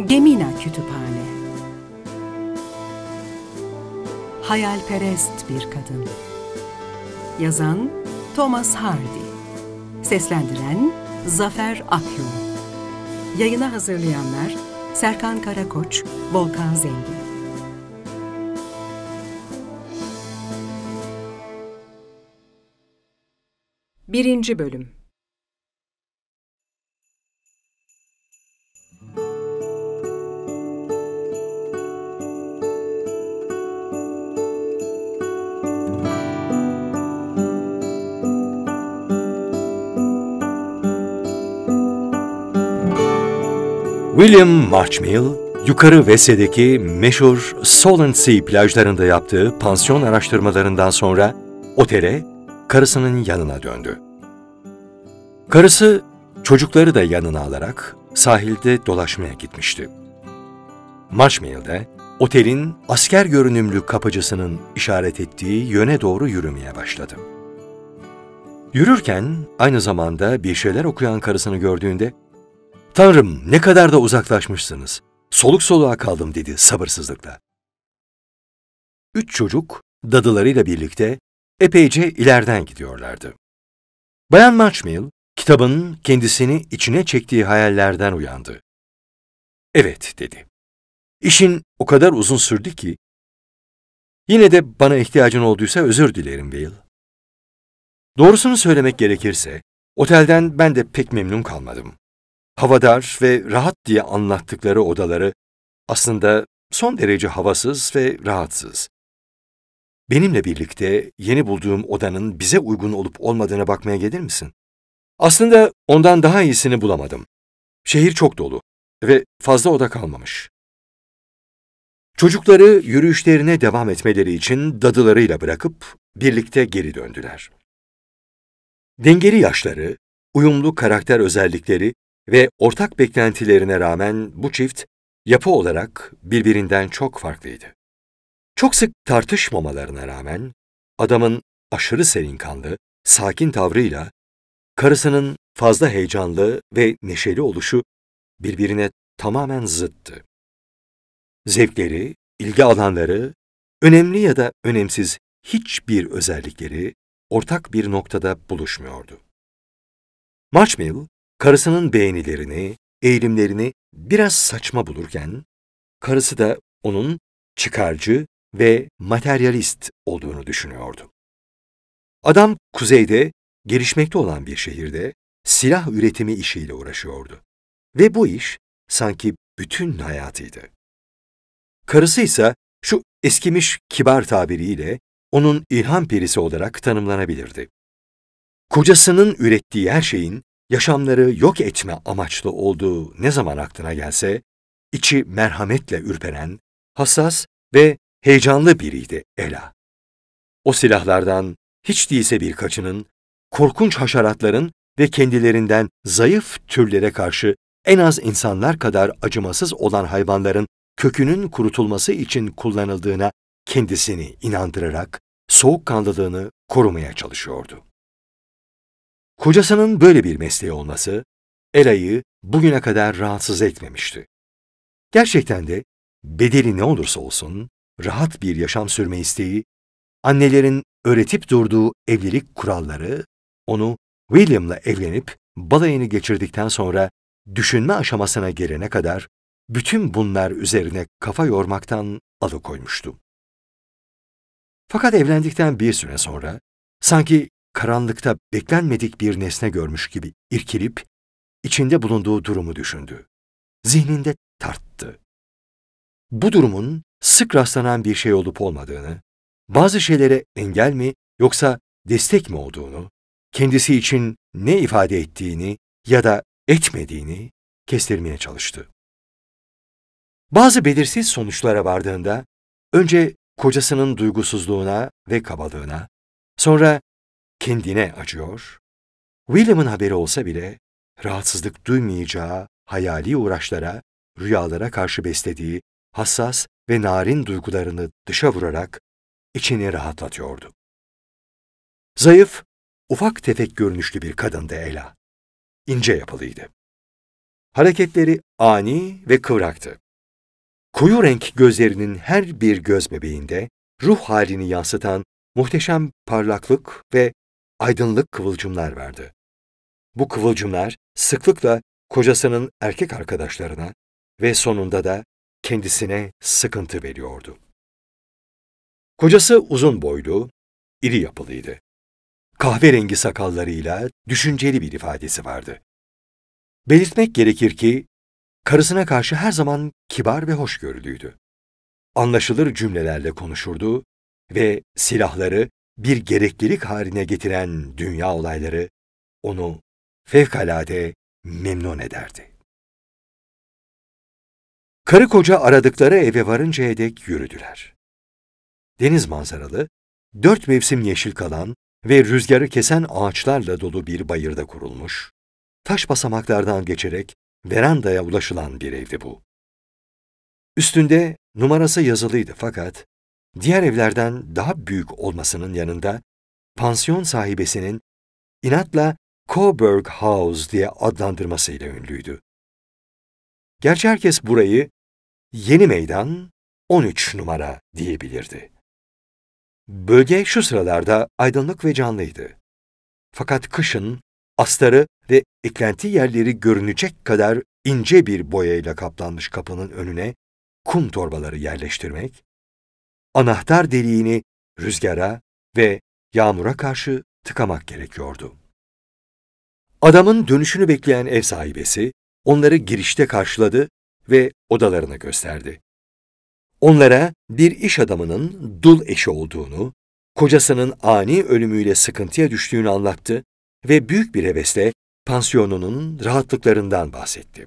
Gemina Kütüphane Hayalperest bir kadın Yazan Thomas Hardy Seslendiren Zafer Akyol Yayına hazırlayanlar Serkan Karakoç, Volkan Zengin Birinci Bölüm William Marchmill, yukarı Vese'deki meşhur Solent plajlarında yaptığı pansiyon araştırmalarından sonra otele, karısının yanına döndü. Karısı, çocukları da yanına alarak sahilde dolaşmaya gitmişti. Marchmill de otelin asker görünümlü kapıcısının işaret ettiği yöne doğru yürümeye başladı. Yürürken aynı zamanda bir şeyler okuyan karısını gördüğünde Tanrım ne kadar da uzaklaşmışsınız. Soluk soluğa kaldım dedi sabırsızlıkla. Üç çocuk dadılarıyla birlikte epeyce ileriden gidiyorlardı. Bayan Marchmill, kitabın kendisini içine çektiği hayallerden uyandı. Evet dedi. İşin o kadar uzun sürdü ki, yine de bana ihtiyacın olduysa özür dilerim Will. Doğrusunu söylemek gerekirse, otelden ben de pek memnun kalmadım havadar ve rahat diye anlattıkları odaları aslında son derece havasız ve rahatsız. Benimle birlikte yeni bulduğum odanın bize uygun olup olmadığına bakmaya gelir misin? Aslında ondan daha iyisini bulamadım. Şehir çok dolu ve fazla oda kalmamış. Çocukları yürüyüşlerine devam etmeleri için dadılarıyla bırakıp birlikte geri döndüler. Dengeli yaşları, uyumlu karakter özellikleri ve ortak beklentilerine rağmen bu çift yapı olarak birbirinden çok farklıydı. Çok sık tartışmamalarına rağmen adamın aşırı serinkanlı, sakin tavrıyla karısının fazla heyecanlı ve neşeli oluşu birbirine tamamen zıttı. Zevkleri, ilgi alanları, önemli ya da önemsiz hiçbir özellikleri ortak bir noktada buluşmuyordu. Marchmill, Karısının beğenilerini, eğilimlerini biraz saçma bulurken, karısı da onun çıkarcı ve materyalist olduğunu düşünüyordu. Adam kuzeyde, gelişmekte olan bir şehirde silah üretimi işiyle uğraşıyordu. Ve bu iş sanki bütün hayatıydı. Karısı ise şu eskimiş kibar tabiriyle onun ilham perisi olarak tanımlanabilirdi. Kocasının ürettiği her şeyin yaşamları yok etme amaçlı olduğu ne zaman aklına gelse, içi merhametle ürperen, hassas ve heyecanlı biriydi Ela. O silahlardan hiç değilse birkaçının, korkunç haşeratların ve kendilerinden zayıf türlere karşı en az insanlar kadar acımasız olan hayvanların kökünün kurutulması için kullanıldığına kendisini inandırarak soğukkanlılığını korumaya çalışıyordu. Kocasının böyle bir mesleği olması Ela'yı bugüne kadar rahatsız etmemişti. Gerçekten de bedeli ne olursa olsun rahat bir yaşam sürme isteği, annelerin öğretip durduğu evlilik kuralları onu William'la evlenip balayını geçirdikten sonra düşünme aşamasına gelene kadar bütün bunlar üzerine kafa yormaktan alıkoymuştu. Fakat evlendikten bir süre sonra sanki karanlıkta beklenmedik bir nesne görmüş gibi irkilip, içinde bulunduğu durumu düşündü. Zihninde tarttı. Bu durumun sık rastlanan bir şey olup olmadığını, bazı şeylere engel mi yoksa destek mi olduğunu, kendisi için ne ifade ettiğini ya da etmediğini kestirmeye çalıştı. Bazı belirsiz sonuçlara vardığında önce kocasının duygusuzluğuna ve kabalığına, sonra kendine acıyor, William'ın haberi olsa bile rahatsızlık duymayacağı hayali uğraşlara, rüyalara karşı beslediği hassas ve narin duygularını dışa vurarak içini rahatlatıyordu. Zayıf, ufak tefek görünüşlü bir kadındı Ela. İnce yapılıydı. Hareketleri ani ve kıvraktı. Koyu renk gözlerinin her bir göz bebeğinde ruh halini yansıtan muhteşem parlaklık ve aydınlık kıvılcımlar verdi. Bu kıvılcımlar sıklıkla kocasının erkek arkadaşlarına ve sonunda da kendisine sıkıntı veriyordu. Kocası uzun boylu, iri yapılıydı. Kahverengi sakallarıyla düşünceli bir ifadesi vardı. Belirtmek gerekir ki, karısına karşı her zaman kibar ve hoşgörülüydü. Anlaşılır cümlelerle konuşurdu ve silahları bir gereklilik haline getiren dünya olayları onu fevkalade memnun ederdi. Karı koca aradıkları eve varıncaya dek yürüdüler. Deniz manzaralı, dört mevsim yeşil kalan ve rüzgarı kesen ağaçlarla dolu bir bayırda kurulmuş, taş basamaklardan geçerek verandaya ulaşılan bir evdi bu. Üstünde numarası yazılıydı fakat diğer evlerden daha büyük olmasının yanında pansiyon sahibesinin inatla Coburg House diye adlandırmasıyla ünlüydü. Gerçi herkes burayı Yeni Meydan 13 numara diyebilirdi. Bölge şu sıralarda aydınlık ve canlıydı. Fakat kışın astarı ve eklenti yerleri görünecek kadar ince bir boyayla kaplanmış kapının önüne kum torbaları yerleştirmek, anahtar deliğini rüzgara ve yağmura karşı tıkamak gerekiyordu. Adamın dönüşünü bekleyen ev sahibesi onları girişte karşıladı ve odalarına gösterdi. Onlara bir iş adamının dul eşi olduğunu, kocasının ani ölümüyle sıkıntıya düştüğünü anlattı ve büyük bir hevesle pansiyonunun rahatlıklarından bahsetti.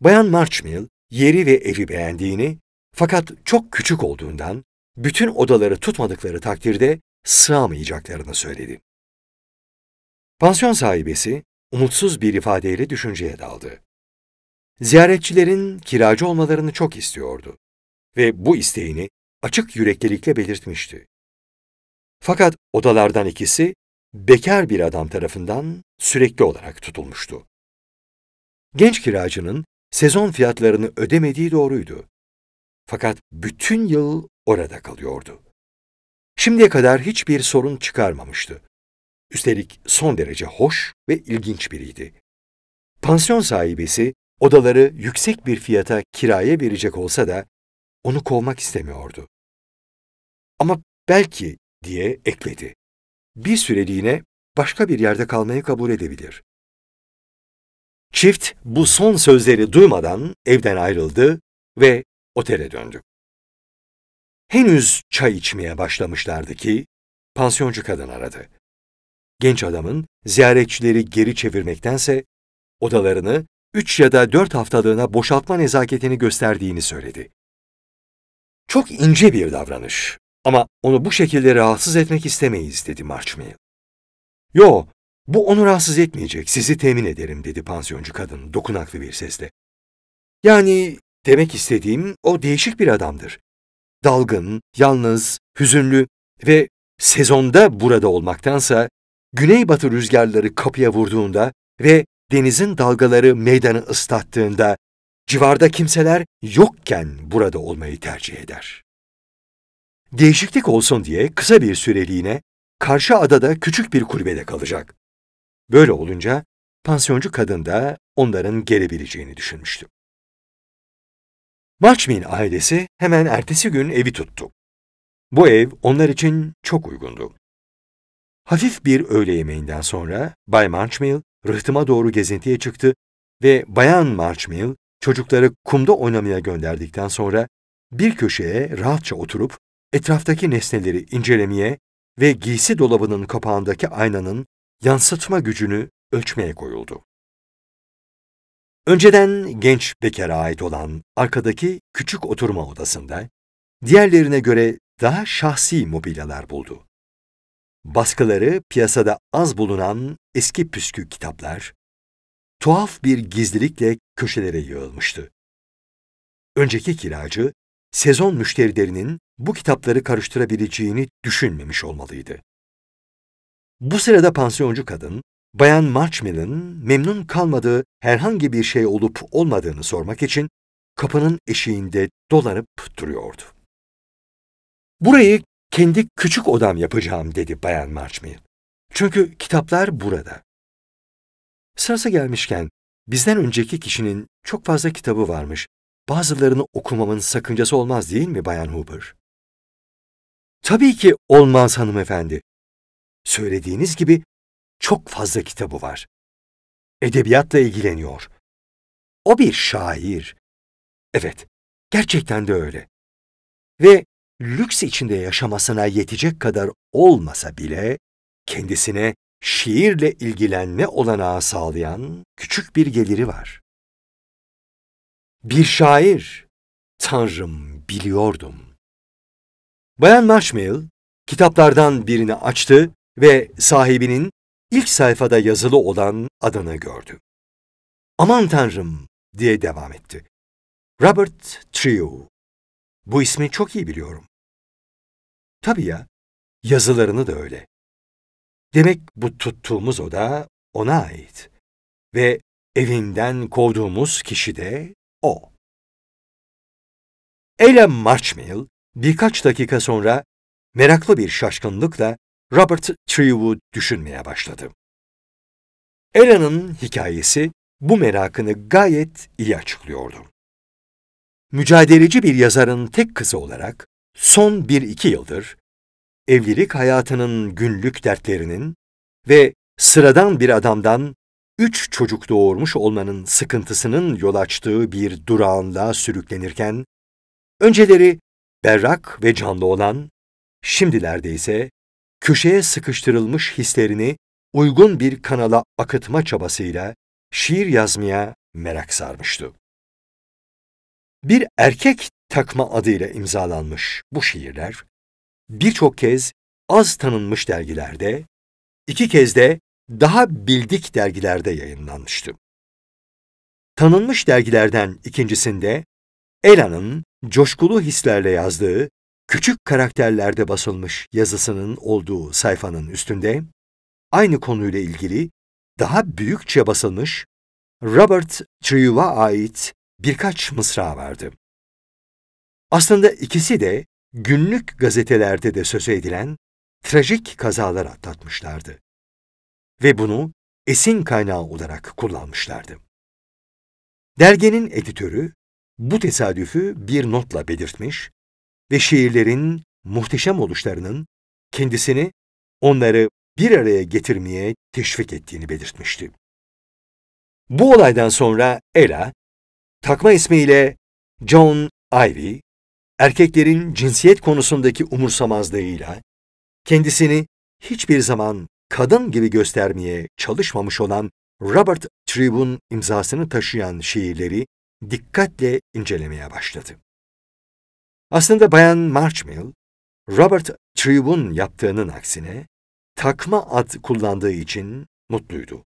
Bayan Marchmill yeri ve evi beğendiğini fakat çok küçük olduğundan bütün odaları tutmadıkları takdirde sığamayacaklarını söyledi. Pansiyon sahibesi umutsuz bir ifadeyle düşünceye daldı. Ziyaretçilerin kiracı olmalarını çok istiyordu ve bu isteğini açık yüreklilikle belirtmişti. Fakat odalardan ikisi bekar bir adam tarafından sürekli olarak tutulmuştu. Genç kiracının sezon fiyatlarını ödemediği doğruydu. Fakat bütün yıl orada kalıyordu. Şimdiye kadar hiçbir sorun çıkarmamıştı. Üstelik son derece hoş ve ilginç biriydi. Pansiyon sahibesi odaları yüksek bir fiyata kiraya verecek olsa da onu kovmak istemiyordu. Ama belki diye ekledi. Bir süreliğine başka bir yerde kalmayı kabul edebilir. Çift bu son sözleri duymadan evden ayrıldı ve otele döndük. Henüz çay içmeye başlamışlardı ki pansiyoncu kadın aradı. Genç adamın ziyaretçileri geri çevirmektense odalarını üç ya da dört haftalığına boşaltma nezaketini gösterdiğini söyledi. Çok ince bir davranış ama onu bu şekilde rahatsız etmek istemeyiz dedi Marchmill. Yo, bu onu rahatsız etmeyecek, sizi temin ederim dedi pansiyoncu kadın dokunaklı bir sesle. Yani Demek istediğim o değişik bir adamdır. Dalgın, yalnız, hüzünlü ve sezonda burada olmaktansa güneybatı rüzgarları kapıya vurduğunda ve denizin dalgaları meydanı ıslattığında civarda kimseler yokken burada olmayı tercih eder. Değişiklik olsun diye kısa bir süreliğine karşı adada küçük bir kulübede kalacak. Böyle olunca pansiyoncu kadın da onların gelebileceğini düşünmüştü. Watchmin ailesi hemen ertesi gün evi tuttu. Bu ev onlar için çok uygundu. Hafif bir öğle yemeğinden sonra Bay Marchmill rıhtıma doğru gezintiye çıktı ve Bayan Marchmill çocukları kumda oynamaya gönderdikten sonra bir köşeye rahatça oturup etraftaki nesneleri incelemeye ve giysi dolabının kapağındaki aynanın yansıtma gücünü ölçmeye koyuldu. Önceden genç bekara ait olan arkadaki küçük oturma odasında diğerlerine göre daha şahsi mobilyalar buldu. Baskıları piyasada az bulunan eski püskü kitaplar, tuhaf bir gizlilikle köşelere yığılmıştı. Önceki kiracı, sezon müşterilerinin bu kitapları karıştırabileceğini düşünmemiş olmalıydı. Bu sırada pansiyoncu kadın, Bayan Marchmill'in memnun kalmadığı herhangi bir şey olup olmadığını sormak için kapının eşiğinde dolanıp duruyordu. Burayı kendi küçük odam yapacağım dedi Bayan Marchmill. Çünkü kitaplar burada. Sırası gelmişken bizden önceki kişinin çok fazla kitabı varmış. Bazılarını okumamın sakıncası olmaz değil mi Bayan Hooper? Tabii ki olmaz hanımefendi. Söylediğiniz gibi çok fazla kitabı var. Edebiyatla ilgileniyor. O bir şair. Evet, gerçekten de öyle. Ve lüks içinde yaşamasına yetecek kadar olmasa bile kendisine şiirle ilgilenme olanağı sağlayan küçük bir geliri var. Bir şair, Tanrım biliyordum. Bayan Marshmill kitaplardan birini açtı ve sahibinin ilk sayfada yazılı olan adını gördü. Aman tanrım diye devam etti. Robert Trio. Bu ismi çok iyi biliyorum. Tabii ya, yazılarını da öyle. Demek bu tuttuğumuz oda ona ait. Ve evinden kovduğumuz kişi de o. Ella Marchmill birkaç dakika sonra meraklı bir şaşkınlıkla Robert Treewood düşünmeye başladı. Ellen'ın hikayesi bu merakını gayet iyi açıklıyordu. Mücadeleci bir yazarın tek kızı olarak son bir iki yıldır evlilik hayatının günlük dertlerinin ve sıradan bir adamdan üç çocuk doğurmuş olmanın sıkıntısının yol açtığı bir durağanlığa sürüklenirken, önceleri berrak ve canlı olan, şimdilerde ise köşeye sıkıştırılmış hislerini uygun bir kanala akıtma çabasıyla şiir yazmaya merak sarmıştı. Bir erkek takma adıyla imzalanmış bu şiirler birçok kez az tanınmış dergilerde, iki kez de daha bildik dergilerde yayınlanmıştı. Tanınmış dergilerden ikincisinde Ela'nın coşkulu hislerle yazdığı küçük karakterlerde basılmış yazısının olduğu sayfanın üstünde, aynı konuyla ilgili daha büyükçe basılmış Robert Truyva ait birkaç mısra vardı. Aslında ikisi de günlük gazetelerde de söz edilen trajik kazalar atlatmışlardı ve bunu esin kaynağı olarak kullanmışlardı. Derginin editörü bu tesadüfü bir notla belirtmiş ve şiirlerin muhteşem oluşlarının kendisini onları bir araya getirmeye teşvik ettiğini belirtmişti. Bu olaydan sonra Ella, takma ismiyle John Ivy, erkeklerin cinsiyet konusundaki umursamazlığıyla kendisini hiçbir zaman kadın gibi göstermeye çalışmamış olan Robert Tribune imzasını taşıyan şiirleri dikkatle incelemeye başladı. Aslında Bayan Marchmill, Robert Tribune yaptığının aksine takma ad kullandığı için mutluydu.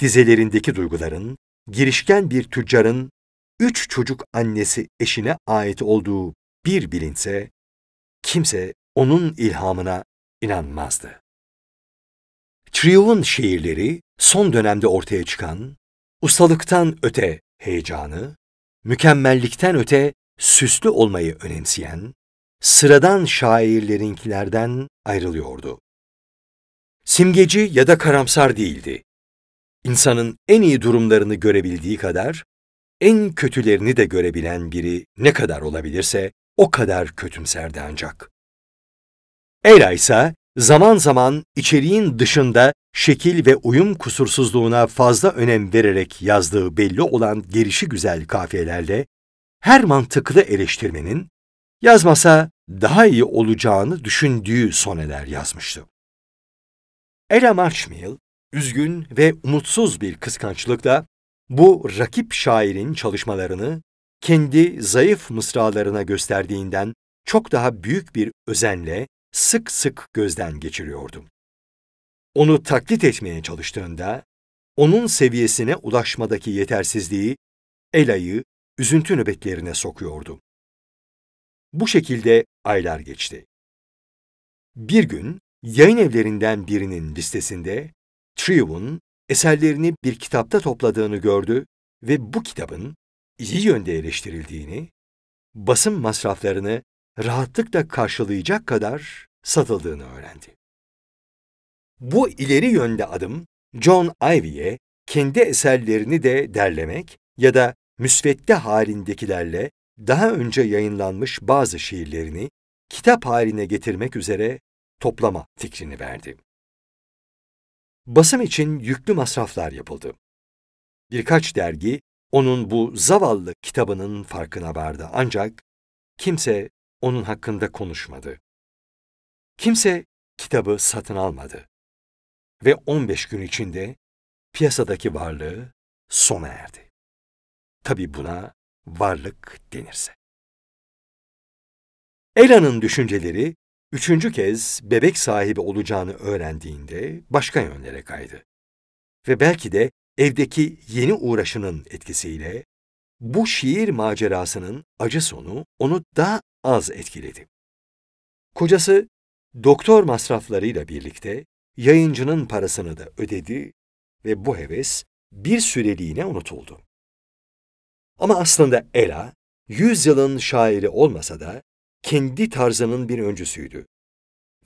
Dizelerindeki duyguların, girişken bir tüccarın üç çocuk annesi eşine ait olduğu bir bilinse, kimse onun ilhamına inanmazdı. Trio'nun şiirleri son dönemde ortaya çıkan, ustalıktan öte heyecanı, mükemmellikten öte süslü olmayı önemseyen, sıradan şairlerinkilerden ayrılıyordu. Simgeci ya da karamsar değildi. İnsanın en iyi durumlarını görebildiği kadar, en kötülerini de görebilen biri ne kadar olabilirse o kadar kötümserdi ancak. Ela ise zaman zaman içeriğin dışında şekil ve uyum kusursuzluğuna fazla önem vererek yazdığı belli olan gelişi güzel kafiyelerle her mantıklı eleştirmenin yazmasa daha iyi olacağını düşündüğü soneler yazmıştı. Ella Marchmill, üzgün ve umutsuz bir kıskançlıkla bu rakip şairin çalışmalarını kendi zayıf mısralarına gösterdiğinden çok daha büyük bir özenle sık sık gözden geçiriyordum. Onu taklit etmeye çalıştığında, onun seviyesine ulaşmadaki yetersizliği, Ela'yı üzüntü nöbetlerine sokuyordu. Bu şekilde aylar geçti. Bir gün yayın evlerinden birinin listesinde Trio'nun eserlerini bir kitapta topladığını gördü ve bu kitabın iyi yönde eleştirildiğini, basın masraflarını rahatlıkla karşılayacak kadar satıldığını öğrendi. Bu ileri yönde adım John Ivy'ye kendi eserlerini de derlemek ya da müsvedde halindekilerle daha önce yayınlanmış bazı şiirlerini kitap haline getirmek üzere toplama fikrini verdi. Basım için yüklü masraflar yapıldı. Birkaç dergi onun bu zavallı kitabının farkına vardı ancak kimse onun hakkında konuşmadı. Kimse kitabı satın almadı ve 15 gün içinde piyasadaki varlığı sona erdi. Tabi buna varlık denirse. Ela'nın düşünceleri üçüncü kez bebek sahibi olacağını öğrendiğinde başka yönlere kaydı. Ve belki de evdeki yeni uğraşının etkisiyle bu şiir macerasının acı sonu onu daha az etkiledi. Kocası doktor masraflarıyla birlikte yayıncının parasını da ödedi ve bu heves bir süreliğine unutuldu. Ama aslında Ela, yüzyılın şairi olmasa da kendi tarzının bir öncüsüydü.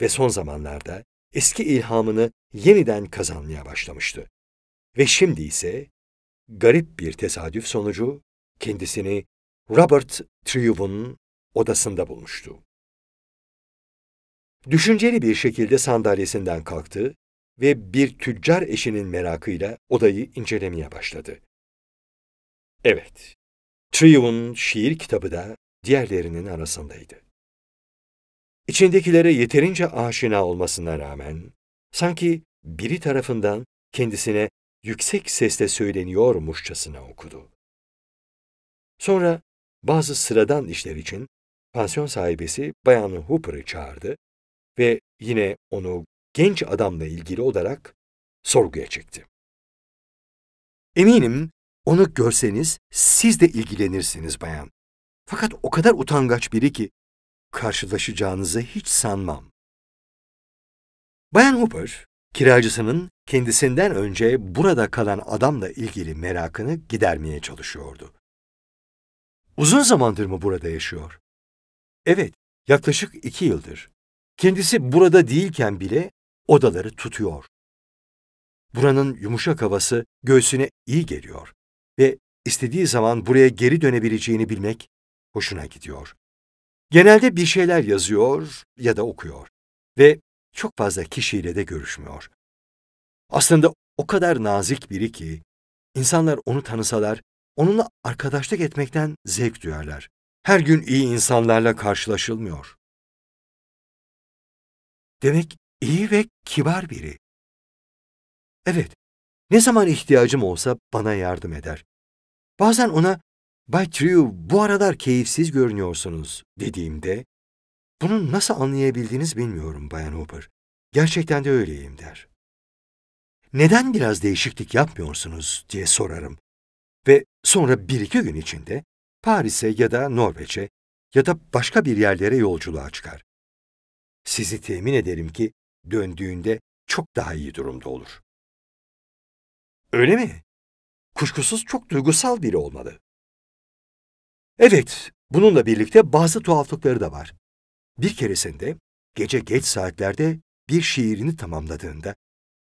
Ve son zamanlarda eski ilhamını yeniden kazanmaya başlamıştı. Ve şimdi ise garip bir tesadüf sonucu kendisini Robert Triove'un odasında bulmuştu. Düşünceli bir şekilde sandalyesinden kalktı ve bir tüccar eşinin merakıyla odayı incelemeye başladı. Evet, Trio'nun şiir kitabı da diğerlerinin arasındaydı. İçindekilere yeterince aşina olmasına rağmen, sanki biri tarafından kendisine yüksek sesle söyleniyormuşçasına okudu. Sonra bazı sıradan işler için pansiyon sahibesi Bayan Hooper'ı çağırdı ve yine onu genç adamla ilgili olarak sorguya çekti. Eminim onu görseniz siz de ilgilenirsiniz bayan. Fakat o kadar utangaç biri ki karşılaşacağınızı hiç sanmam. Bayan Hooper, kiracısının kendisinden önce burada kalan adamla ilgili merakını gidermeye çalışıyordu. Uzun zamandır mı burada yaşıyor? Evet, yaklaşık iki yıldır. Kendisi burada değilken bile odaları tutuyor. Buranın yumuşak havası göğsüne iyi geliyor ve istediği zaman buraya geri dönebileceğini bilmek hoşuna gidiyor. Genelde bir şeyler yazıyor ya da okuyor ve çok fazla kişiyle de görüşmüyor. Aslında o kadar nazik biri ki insanlar onu tanısalar onunla arkadaşlık etmekten zevk duyarlar. Her gün iyi insanlarla karşılaşılmıyor. Demek iyi ve kibar biri. Evet, ne zaman ihtiyacım olsa bana yardım eder. Bazen ona, Bay Triu bu aralar keyifsiz görünüyorsunuz dediğimde, bunu nasıl anlayabildiniz bilmiyorum Bayan Hooper. Gerçekten de öyleyim der. Neden biraz değişiklik yapmıyorsunuz diye sorarım. Ve sonra bir iki gün içinde Paris'e ya da Norveç'e ya da başka bir yerlere yolculuğa çıkar. Sizi temin ederim ki döndüğünde çok daha iyi durumda olur. Öyle mi? Kuşkusuz çok duygusal biri olmalı. Evet, bununla birlikte bazı tuhaflıkları da var. Bir keresinde gece geç saatlerde bir şiirini tamamladığında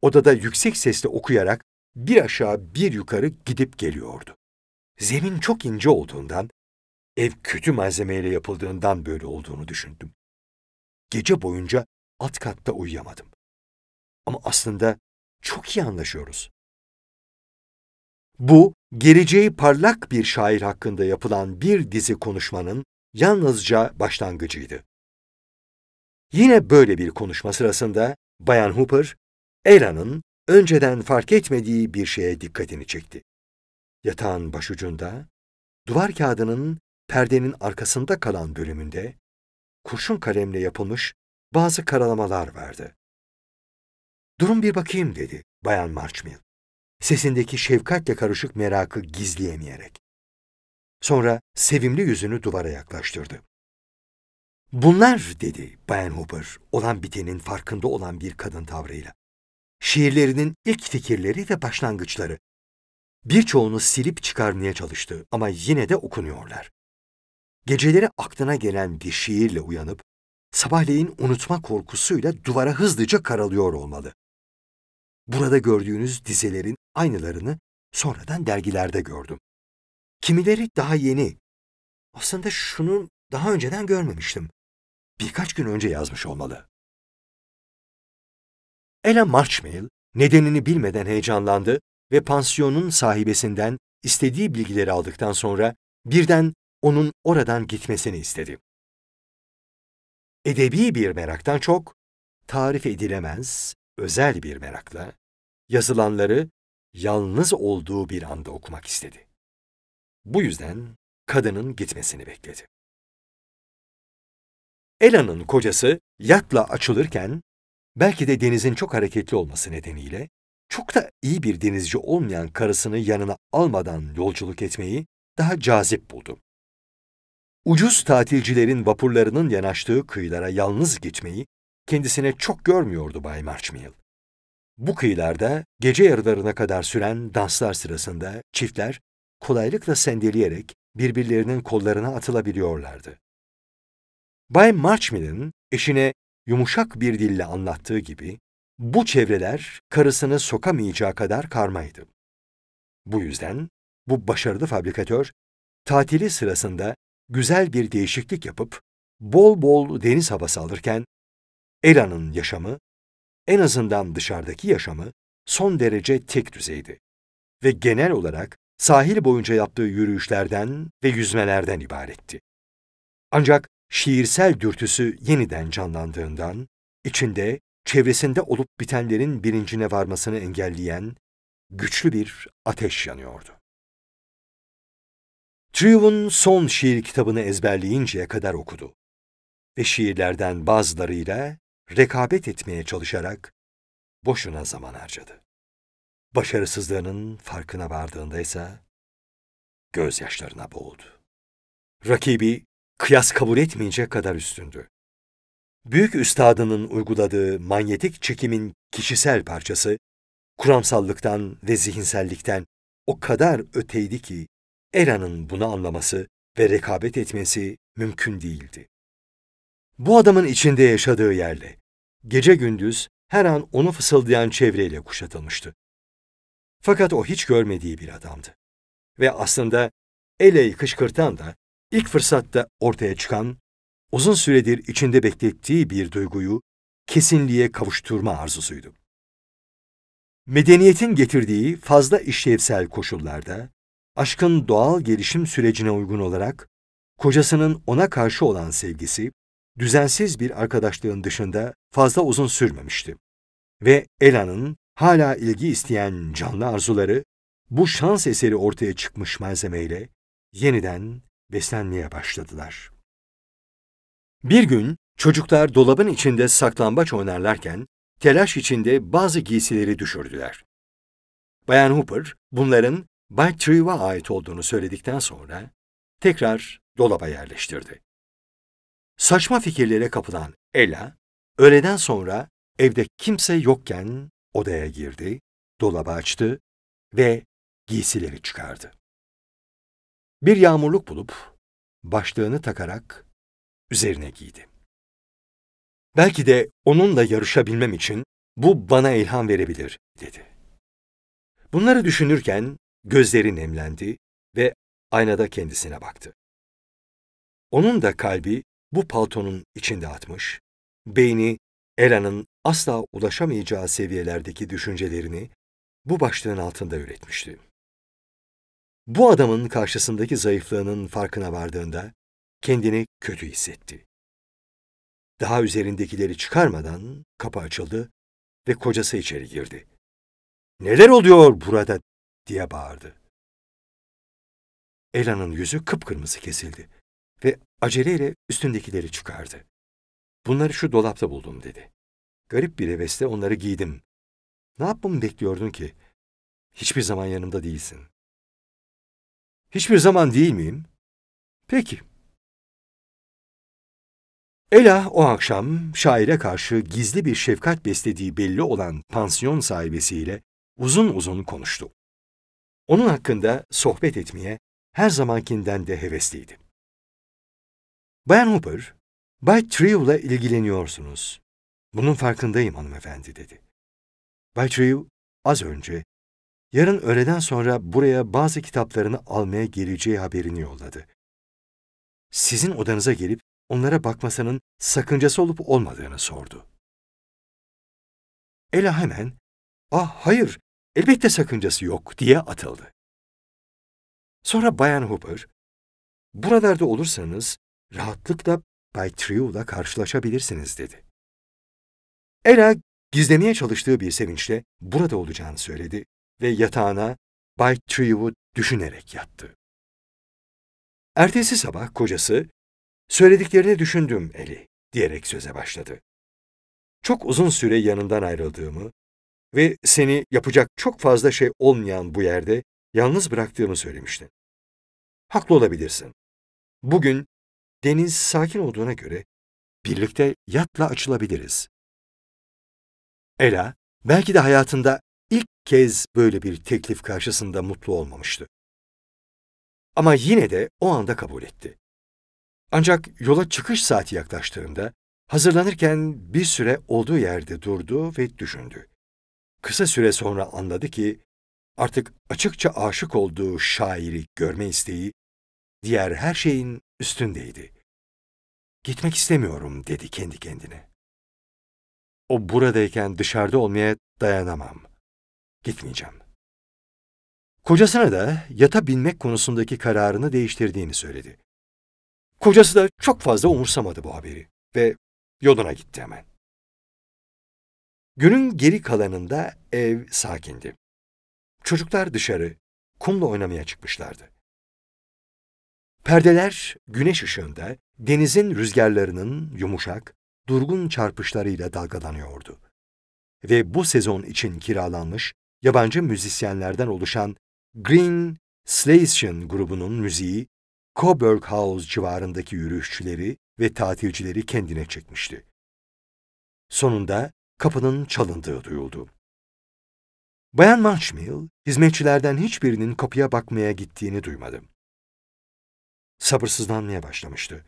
odada yüksek sesle okuyarak bir aşağı bir yukarı gidip geliyordu. Zemin çok ince olduğundan, ev kötü malzemeyle yapıldığından böyle olduğunu düşündüm. Gece boyunca alt katta uyuyamadım. Ama aslında çok iyi anlaşıyoruz. Bu, geleceği parlak bir şair hakkında yapılan bir dizi konuşmanın yalnızca başlangıcıydı. Yine böyle bir konuşma sırasında Bayan Hooper, Ela'nın önceden fark etmediği bir şeye dikkatini çekti. Yatağın başucunda, duvar kağıdının perdenin arkasında kalan bölümünde kurşun kalemle yapılmış bazı karalamalar vardı. Durun bir bakayım dedi Bayan Marchmill sesindeki şefkatle karışık merakı gizleyemeyerek. Sonra sevimli yüzünü duvara yaklaştırdı. Bunlar dedi Bayan Hooper, olan bitenin farkında olan bir kadın tavrıyla. Şiirlerinin ilk fikirleri ve başlangıçları. Birçoğunu silip çıkarmaya çalıştı ama yine de okunuyorlar. Geceleri aklına gelen bir şiirle uyanıp, sabahleyin unutma korkusuyla duvara hızlıca karalıyor olmalı. Burada gördüğünüz dizelerin aynılarını sonradan dergilerde gördüm. Kimileri daha yeni. Aslında şunu daha önceden görmemiştim. Birkaç gün önce yazmış olmalı. Ella Marchmail nedenini bilmeden heyecanlandı ve pansiyonun sahibesinden istediği bilgileri aldıktan sonra birden onun oradan gitmesini istedi. Edebi bir meraktan çok, tarif edilemez, özel bir merakla yazılanları yalnız olduğu bir anda okumak istedi. Bu yüzden kadının gitmesini bekledi. Ela'nın kocası yatla açılırken belki de denizin çok hareketli olması nedeniyle çok da iyi bir denizci olmayan karısını yanına almadan yolculuk etmeyi daha cazip buldu. Ucuz tatilcilerin vapurlarının yanaştığı kıyılara yalnız gitmeyi kendisine çok görmüyordu Bay Marchmill. Bu kıyılarda gece yarılarına kadar süren danslar sırasında çiftler kolaylıkla sendeleyerek birbirlerinin kollarına atılabiliyorlardı. Bay Marchmill'in eşine yumuşak bir dille anlattığı gibi bu çevreler karısını sokamayacağı kadar karmaydı. Bu yüzden bu başarılı fabrikatör tatili sırasında güzel bir değişiklik yapıp bol bol deniz havası alırken Ela'nın yaşamı, en azından dışarıdaki yaşamı, son derece tek düzeydi ve genel olarak sahil boyunca yaptığı yürüyüşlerden ve yüzmelerden ibaretti. Ancak şiirsel dürtüsü yeniden canlandığından, içinde, çevresinde olup bitenlerin bilincine varmasını engelleyen güçlü bir ateş yanıyordu. Truv'un son şiir kitabını ezberleyinceye kadar okudu ve şiirlerden bazılarıyla rekabet etmeye çalışarak boşuna zaman harcadı. Başarısızlığının farkına vardığında ise gözyaşlarına boğuldu. Rakibi kıyas kabul etmeyecek kadar üstündü. Büyük üstadının uyguladığı manyetik çekimin kişisel parçası, kuramsallıktan ve zihinsellikten o kadar öteydi ki Era'nın bunu anlaması ve rekabet etmesi mümkün değildi. Bu adamın içinde yaşadığı yerle, gece gündüz her an onu fısıldayan çevreyle kuşatılmıştı. Fakat o hiç görmediği bir adamdı. Ve aslında Ele'yi kışkırtan da ilk fırsatta ortaya çıkan, uzun süredir içinde beklettiği bir duyguyu kesinliğe kavuşturma arzusuydu. Medeniyetin getirdiği fazla işlevsel koşullarda, aşkın doğal gelişim sürecine uygun olarak, kocasının ona karşı olan sevgisi, düzensiz bir arkadaşlığın dışında fazla uzun sürmemişti. Ve Ela'nın hala ilgi isteyen canlı arzuları bu şans eseri ortaya çıkmış malzemeyle yeniden beslenmeye başladılar. Bir gün çocuklar dolabın içinde saklambaç oynarlarken telaş içinde bazı giysileri düşürdüler. Bayan Hooper bunların Bay Treve'a ait olduğunu söyledikten sonra tekrar dolaba yerleştirdi. Saçma fikirlere kapılan Ela, öğleden sonra evde kimse yokken odaya girdi, dolabı açtı ve giysileri çıkardı. Bir yağmurluk bulup başlığını takarak üzerine giydi. Belki de onunla yarışabilmem için bu bana ilham verebilir, dedi. Bunları düşünürken gözleri nemlendi ve aynada kendisine baktı. Onun da kalbi bu paltonun içinde atmış, beyni Ela'nın asla ulaşamayacağı seviyelerdeki düşüncelerini bu başlığın altında üretmişti. Bu adamın karşısındaki zayıflığının farkına vardığında kendini kötü hissetti. Daha üzerindekileri çıkarmadan kapı açıldı ve kocası içeri girdi. "Neler oluyor burada?" diye bağırdı. Ela'nın yüzü kıpkırmızı kesildi ve aceleyle üstündekileri çıkardı. Bunları şu dolapta buldum dedi. Garip bir hevesle onları giydim. Ne yapmamı bekliyordun ki? Hiçbir zaman yanımda değilsin. Hiçbir zaman değil miyim? Peki. Ela o akşam şaire karşı gizli bir şefkat beslediği belli olan pansiyon sahibesiyle uzun uzun konuştu. Onun hakkında sohbet etmeye her zamankinden de hevesliydi. Bayan Hooper, Bay Treville'la ilgileniyorsunuz. Bunun farkındayım hanımefendi dedi. Bay Treville az önce, yarın öğleden sonra buraya bazı kitaplarını almaya geleceği haberini yolladı. Sizin odanıza gelip onlara bakmasının sakıncası olup olmadığını sordu. Ela hemen, ah hayır, elbette sakıncası yok diye atıldı. Sonra Bayan Hooper, buralarda olursanız rahatlıkla Bay Trio'la karşılaşabilirsiniz dedi. Ela gizlemeye çalıştığı bir sevinçle burada olacağını söyledi ve yatağına Bay Trio'yu düşünerek yattı. Ertesi sabah kocası, söylediklerini düşündüm Eli diyerek söze başladı. Çok uzun süre yanından ayrıldığımı ve seni yapacak çok fazla şey olmayan bu yerde yalnız bıraktığımı söylemiştin. Haklı olabilirsin. Bugün Deniz sakin olduğuna göre birlikte yatla açılabiliriz. Ela, belki de hayatında ilk kez böyle bir teklif karşısında mutlu olmamıştı. Ama yine de o anda kabul etti. Ancak yola çıkış saati yaklaştığında hazırlanırken bir süre olduğu yerde durdu ve düşündü. Kısa süre sonra anladı ki artık açıkça aşık olduğu şairi görme isteği diğer her şeyin üstündeydi. Gitmek istemiyorum dedi kendi kendine. O buradayken dışarıda olmaya dayanamam. Gitmeyeceğim. Kocasına da yata binmek konusundaki kararını değiştirdiğini söyledi. Kocası da çok fazla umursamadı bu haberi ve yoluna gitti hemen. Günün geri kalanında ev sakindi. Çocuklar dışarı kumla oynamaya çıkmışlardı. Perdeler güneş ışığında denizin rüzgarlarının yumuşak, durgun çarpışlarıyla dalgalanıyordu. Ve bu sezon için kiralanmış yabancı müzisyenlerden oluşan Green Slation grubunun müziği, Coburg House civarındaki yürüyüşçüleri ve tatilcileri kendine çekmişti. Sonunda kapının çalındığı duyuldu. Bayan Munchmill, hizmetçilerden hiçbirinin kapıya bakmaya gittiğini duymadım sabırsızlanmaya başlamıştı.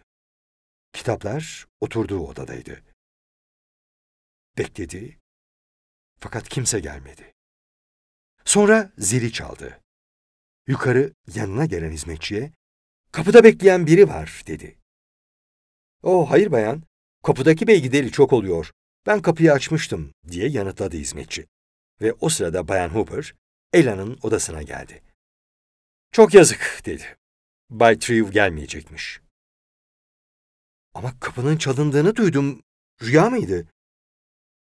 Kitaplar oturduğu odadaydı. Bekledi fakat kimse gelmedi. Sonra zili çaldı. Yukarı yanına gelen hizmetçiye, ''Kapıda bekleyen biri var.'' dedi. ''O oh, hayır bayan, kapıdaki bey gideli çok oluyor. Ben kapıyı açmıştım.'' diye yanıtladı hizmetçi. Ve o sırada bayan Hooper, Ela'nın odasına geldi. ''Çok yazık.'' dedi. Bay Treve gelmeyecekmiş. Ama kapının çalındığını duydum. Rüya mıydı?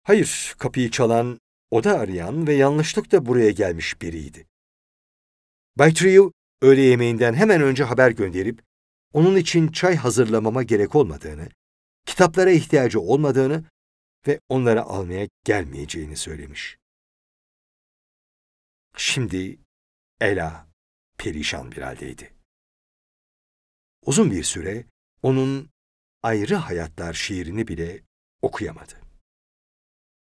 Hayır, kapıyı çalan, oda arayan ve yanlışlıkla buraya gelmiş biriydi. Bay Treve öğle yemeğinden hemen önce haber gönderip onun için çay hazırlamama gerek olmadığını, kitaplara ihtiyacı olmadığını ve onları almaya gelmeyeceğini söylemiş. Şimdi Ela perişan bir haldeydi. Uzun bir süre onun Ayrı Hayatlar şiirini bile okuyamadı.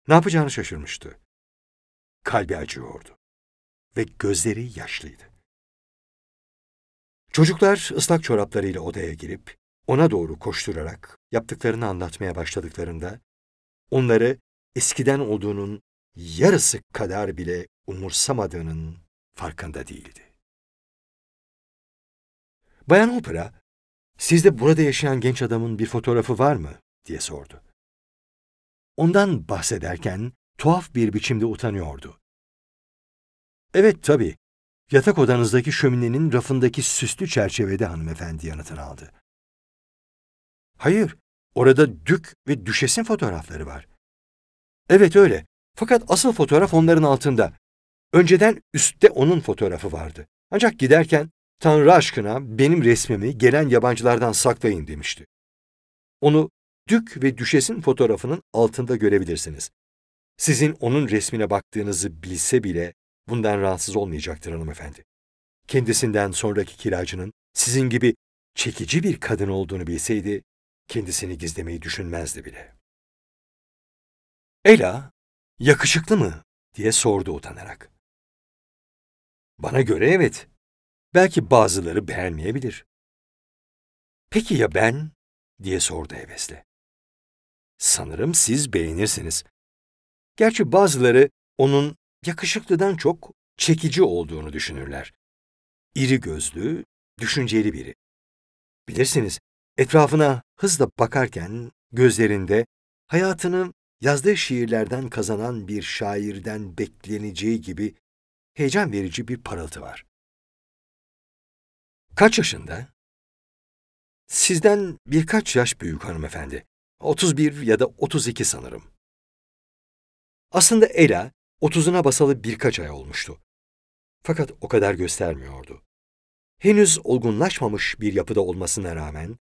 Ne yapacağını şaşırmıştı. Kalbi acıyordu ve gözleri yaşlıydı. Çocuklar ıslak çoraplarıyla odaya girip ona doğru koşturarak yaptıklarını anlatmaya başladıklarında onları eskiden olduğunun yarısı kadar bile umursamadığının farkında değildi. Bayan Opera, sizde burada yaşayan genç adamın bir fotoğrafı var mı? diye sordu. Ondan bahsederken tuhaf bir biçimde utanıyordu. Evet tabii, yatak odanızdaki şöminenin rafındaki süslü çerçevede hanımefendi yanıtını aldı. Hayır, orada dük ve düşesin fotoğrafları var. Evet öyle, fakat asıl fotoğraf onların altında. Önceden üstte onun fotoğrafı vardı. Ancak giderken Tanrı aşkına benim resmimi gelen yabancılardan saklayın demişti. Onu dük ve düşesin fotoğrafının altında görebilirsiniz. Sizin onun resmine baktığınızı bilse bile bundan rahatsız olmayacaktır hanımefendi. Kendisinden sonraki kiracının sizin gibi çekici bir kadın olduğunu bilseydi kendisini gizlemeyi düşünmezdi bile. Ela, yakışıklı mı diye sordu utanarak. Bana göre evet Belki bazıları beğenmeyebilir. Peki ya ben? diye sordu hevesle. Sanırım siz beğenirsiniz. Gerçi bazıları onun yakışıklıdan çok çekici olduğunu düşünürler. İri gözlü, düşünceli biri. Bilirsiniz, etrafına hızla bakarken gözlerinde hayatını yazdığı şiirlerden kazanan bir şairden bekleneceği gibi heyecan verici bir parıltı var. Kaç yaşında? Sizden birkaç yaş büyük hanımefendi. 31 ya da 32 sanırım. Aslında Ela, 30'una basalı birkaç ay olmuştu. Fakat o kadar göstermiyordu. Henüz olgunlaşmamış bir yapıda olmasına rağmen,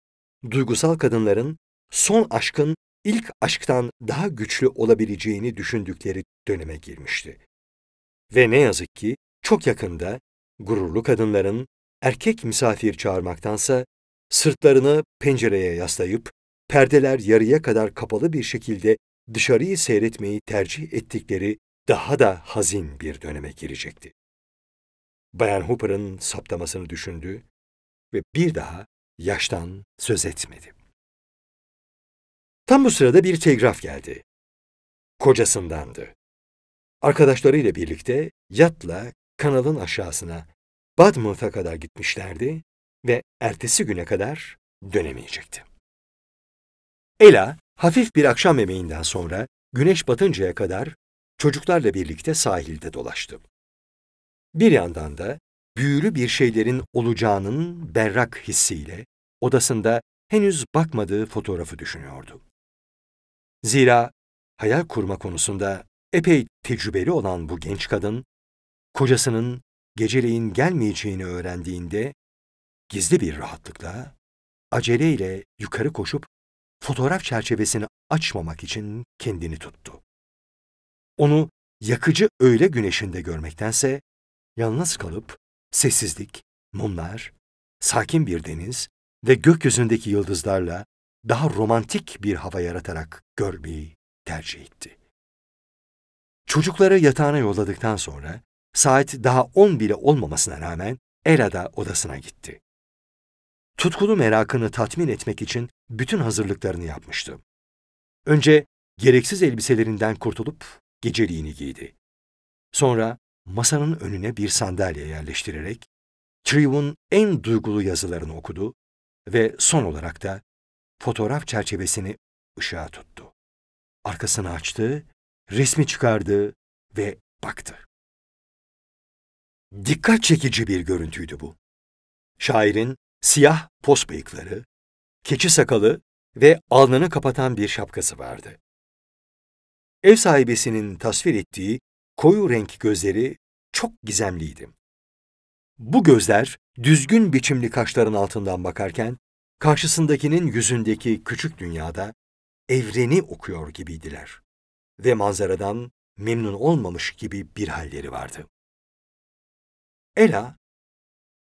duygusal kadınların son aşkın ilk aşktan daha güçlü olabileceğini düşündükleri döneme girmişti. Ve ne yazık ki çok yakında gururlu kadınların erkek misafir çağırmaktansa sırtlarını pencereye yaslayıp perdeler yarıya kadar kapalı bir şekilde dışarıyı seyretmeyi tercih ettikleri daha da hazin bir döneme girecekti. Bayan Hooper'ın saptamasını düşündü ve bir daha yaştan söz etmedi. Tam bu sırada bir telgraf geldi. Kocasındandı. Arkadaşlarıyla birlikte yatla kanalın aşağısına Badmouth'a kadar gitmişlerdi ve ertesi güne kadar dönemeyecekti. Ela, hafif bir akşam yemeğinden sonra güneş batıncaya kadar çocuklarla birlikte sahilde dolaştı. Bir yandan da büyülü bir şeylerin olacağının berrak hissiyle odasında henüz bakmadığı fotoğrafı düşünüyordu. Zira hayal kurma konusunda epey tecrübeli olan bu genç kadın, kocasının geceleyin gelmeyeceğini öğrendiğinde gizli bir rahatlıkla aceleyle yukarı koşup fotoğraf çerçevesini açmamak için kendini tuttu. Onu yakıcı öğle güneşinde görmektense yalnız kalıp sessizlik, mumlar, sakin bir deniz ve gökyüzündeki yıldızlarla daha romantik bir hava yaratarak görmeyi tercih etti. Çocukları yatağına yolladıktan sonra Saat daha on bile olmamasına rağmen da odasına gitti. Tutkulu merakını tatmin etmek için bütün hazırlıklarını yapmıştı. Önce gereksiz elbiselerinden kurtulup geceliğini giydi. Sonra masanın önüne bir sandalye yerleştirerek Trium'un en duygulu yazılarını okudu ve son olarak da fotoğraf çerçevesini ışığa tuttu. Arkasını açtı, resmi çıkardı ve baktı. Dikkat çekici bir görüntüydü bu. Şairin siyah pos bıyıkları, keçi sakalı ve alnını kapatan bir şapkası vardı. Ev sahibesinin tasvir ettiği koyu renk gözleri çok gizemliydi. Bu gözler düzgün biçimli kaşların altından bakarken karşısındakinin yüzündeki küçük dünyada evreni okuyor gibiydiler ve manzaradan memnun olmamış gibi bir halleri vardı. Ela,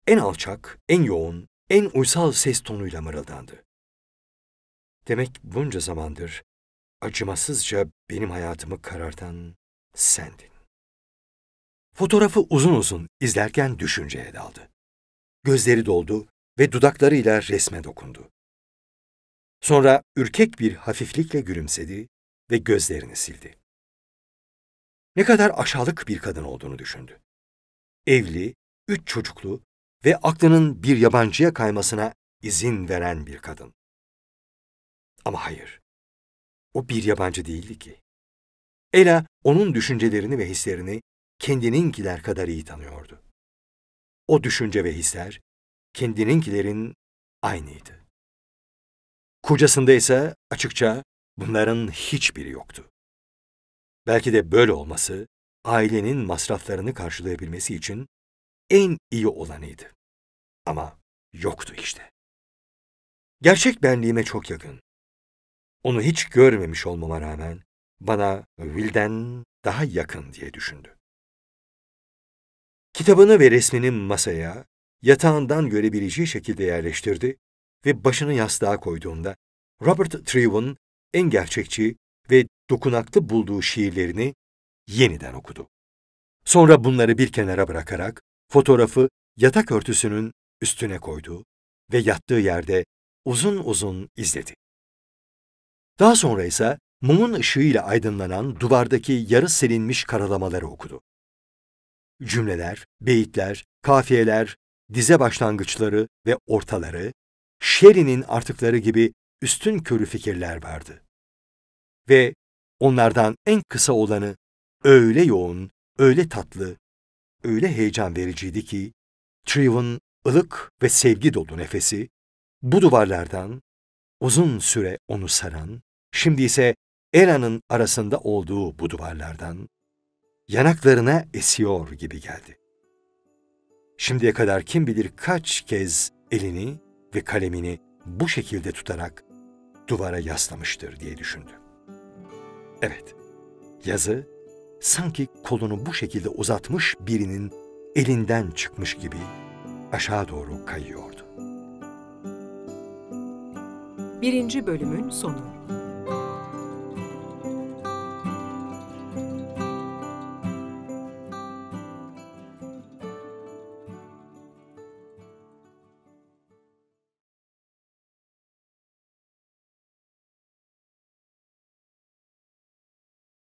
en alçak, en yoğun, en uysal ses tonuyla mırıldandı. Demek bunca zamandır acımasızca benim hayatımı karartan sendin. Fotoğrafı uzun uzun izlerken düşünceye daldı. Gözleri doldu ve dudaklarıyla resme dokundu. Sonra ürkek bir hafiflikle gülümsedi ve gözlerini sildi. Ne kadar aşağılık bir kadın olduğunu düşündü. Evli, üç çocuklu ve aklının bir yabancıya kaymasına izin veren bir kadın. Ama hayır, o bir yabancı değildi ki. Ela onun düşüncelerini ve hislerini kendininkiler kadar iyi tanıyordu. O düşünce ve hisler kendininkilerin aynıydı. Kocasında ise açıkça bunların hiçbiri yoktu. Belki de böyle olması ailenin masraflarını karşılayabilmesi için en iyi olanıydı. Ama yoktu işte. Gerçek benliğime çok yakın. Onu hiç görmemiş olmama rağmen bana Will'den daha yakın diye düşündü. Kitabını ve resmini masaya, yatağından görebileceği şekilde yerleştirdi ve başını yastığa koyduğunda Robert Trevon en gerçekçi ve dokunaklı bulduğu şiirlerini yeniden okudu. Sonra bunları bir kenara bırakarak Fotoğrafı yatak örtüsünün üstüne koydu ve yattığı yerde uzun uzun izledi. Daha sonra ise mumun ışığıyla aydınlanan duvardaki yarı silinmiş karalamaları okudu. Cümleler, beyitler, kafiyeler, dize başlangıçları ve ortaları, Şeri'nin artıkları gibi üstün körü fikirler vardı. Ve onlardan en kısa olanı öyle yoğun, öyle tatlı, öyle heyecan vericiydi ki, Trevon ılık ve sevgi dolu nefesi, bu duvarlardan uzun süre onu saran, şimdi ise Era'nın arasında olduğu bu duvarlardan, yanaklarına esiyor gibi geldi. Şimdiye kadar kim bilir kaç kez elini ve kalemini bu şekilde tutarak duvara yaslamıştır diye düşündü. Evet, yazı sanki kolunu bu şekilde uzatmış birinin elinden çıkmış gibi aşağı doğru kayıyordu. Birinci bölümün sonu.